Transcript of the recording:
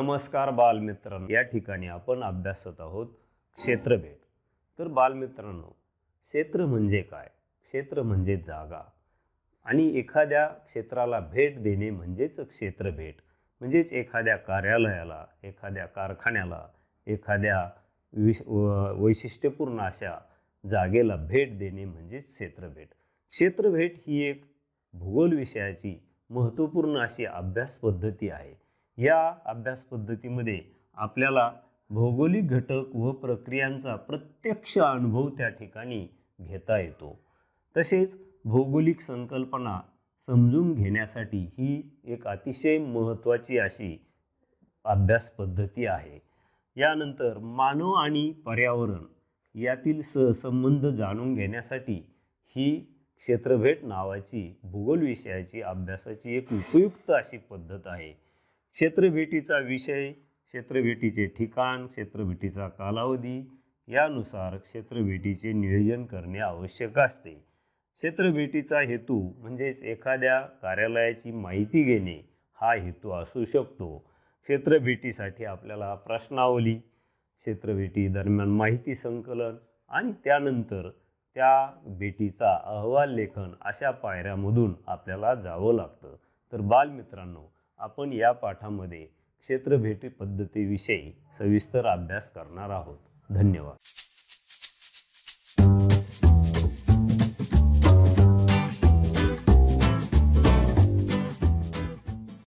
नमस्कार बालमित्रांनो या ठिकाणी आपण अभ्यासत आहोत क्षेत्रभेट तर बालमित्रांनो क्षेत्र म्हणजे काय क्षेत्र म्हणजे जागा आणि एखाद्या क्षेत्राला भेट देणे म्हणजेच क्षेत्रभेट म्हणजेच एखाद्या कार्यालयाला एखाद्या कारखान्याला एखाद्या विश वैशिष्ट्यपूर्ण अशा जागेला भेट देणे म्हणजेच क्षेत्रभेट क्षेत्रभेट ही एक भूगोल विषयाची महत्त्वपूर्ण अशी अभ्यास पद्धती आहे या अभ्यास पद्धतीमध्ये आपल्याला भौगोलिक घटक व प्रक्रियांचा प्रत्यक्ष अनुभव त्या ठिकाणी घेता येतो तसेच भौगोलिक संकल्पना समजून घेण्यासाठी ही एक अतिशय महत्त्वाची अशी अभ्यास पद्धती आहे यानंतर मानव आणि पर्यावरण यातील सहसंबंध जाणून घेण्यासाठी ही क्षेत्रभेट नावाची भूगोल विषयाची अभ्यासाची एक उपयुक्त अशी पद्धत आहे क्षेत्रभेटीचा विषय क्षेत्रभेटीचे ठिकाण क्षेत्रभेटीचा कालावधी यानुसार क्षेत्रभेटीचे नियोजन करणे आवश्यक असते क्षेत्रभेटीचा हेतू म्हणजेच एखाद्या कार्यालयाची माहिती घेणे हा हेतू असू शकतो क्षेत्रभेटीसाठी आपल्याला प्रश्नावली क्षेत्रभेटी दरम्यान माहिती संकलन आणि त्यानंतर त्या भेटीचा अहवाल लेखन अशा पायऱ्यामधून आपल्याला जावं लागतं तर बालमित्रांनो आपण या पाठामध्ये क्षेत्रभेटी पद्धतीविषयी सविस्तर अभ्यास करणार आहोत धन्यवाद